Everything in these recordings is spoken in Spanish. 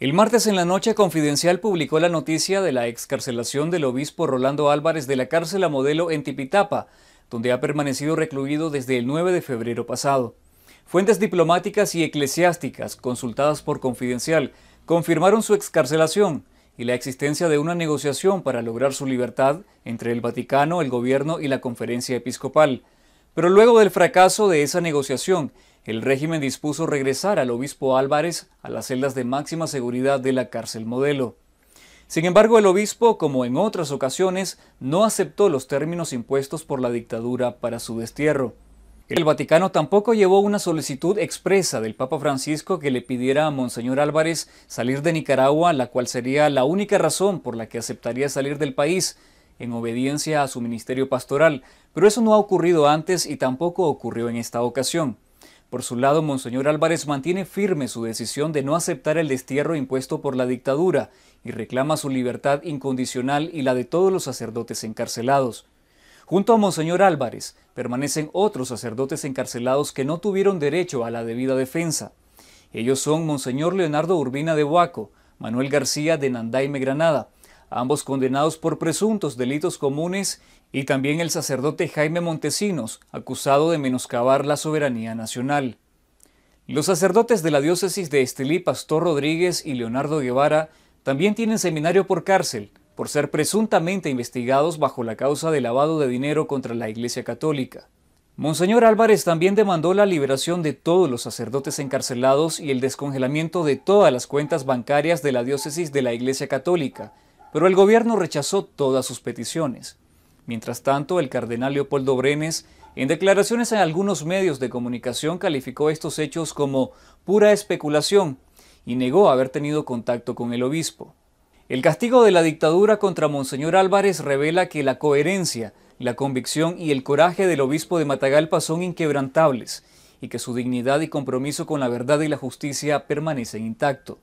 El martes en la noche Confidencial publicó la noticia de la excarcelación del obispo Rolando Álvarez de la cárcel a modelo en Tipitapa, donde ha permanecido recluido desde el 9 de febrero pasado. Fuentes diplomáticas y eclesiásticas consultadas por Confidencial confirmaron su excarcelación y la existencia de una negociación para lograr su libertad entre el Vaticano, el gobierno y la conferencia episcopal. Pero luego del fracaso de esa negociación, el régimen dispuso regresar al obispo Álvarez a las celdas de máxima seguridad de la cárcel modelo. Sin embargo, el obispo, como en otras ocasiones, no aceptó los términos impuestos por la dictadura para su destierro. El Vaticano tampoco llevó una solicitud expresa del Papa Francisco que le pidiera a Monseñor Álvarez salir de Nicaragua, la cual sería la única razón por la que aceptaría salir del país, en obediencia a su ministerio pastoral, pero eso no ha ocurrido antes y tampoco ocurrió en esta ocasión. Por su lado, Monseñor Álvarez mantiene firme su decisión de no aceptar el destierro impuesto por la dictadura y reclama su libertad incondicional y la de todos los sacerdotes encarcelados. Junto a Monseñor Álvarez permanecen otros sacerdotes encarcelados que no tuvieron derecho a la debida defensa. Ellos son Monseñor Leonardo Urbina de Huaco, Manuel García de Nandaime Granada, ambos condenados por presuntos delitos comunes, y también el sacerdote Jaime Montesinos, acusado de menoscabar la soberanía nacional. Los sacerdotes de la diócesis de Estelí, Pastor Rodríguez y Leonardo Guevara, también tienen seminario por cárcel, por ser presuntamente investigados bajo la causa de lavado de dinero contra la Iglesia Católica. Monseñor Álvarez también demandó la liberación de todos los sacerdotes encarcelados y el descongelamiento de todas las cuentas bancarias de la diócesis de la Iglesia Católica, pero el gobierno rechazó todas sus peticiones. Mientras tanto, el cardenal Leopoldo Brenes, en declaraciones en algunos medios de comunicación, calificó estos hechos como pura especulación y negó haber tenido contacto con el obispo. El castigo de la dictadura contra Monseñor Álvarez revela que la coherencia, la convicción y el coraje del obispo de Matagalpa son inquebrantables y que su dignidad y compromiso con la verdad y la justicia permanecen intactos.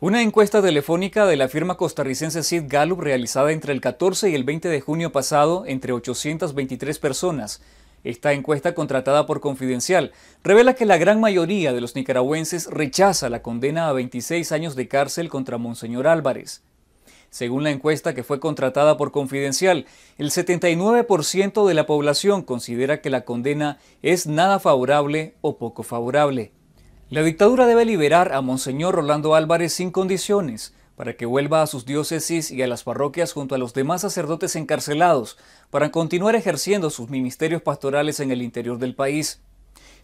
Una encuesta telefónica de la firma costarricense Sid Gallup realizada entre el 14 y el 20 de junio pasado entre 823 personas. Esta encuesta contratada por Confidencial revela que la gran mayoría de los nicaragüenses rechaza la condena a 26 años de cárcel contra Monseñor Álvarez. Según la encuesta que fue contratada por Confidencial, el 79% de la población considera que la condena es nada favorable o poco favorable. La dictadura debe liberar a Monseñor Rolando Álvarez sin condiciones para que vuelva a sus diócesis y a las parroquias junto a los demás sacerdotes encarcelados para continuar ejerciendo sus ministerios pastorales en el interior del país.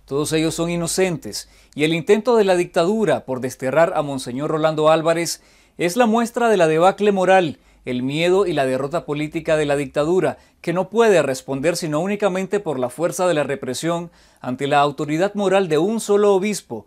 Todos ellos son inocentes y el intento de la dictadura por desterrar a Monseñor Rolando Álvarez es la muestra de la debacle moral, el miedo y la derrota política de la dictadura, que no puede responder sino únicamente por la fuerza de la represión ante la autoridad moral de un solo obispo,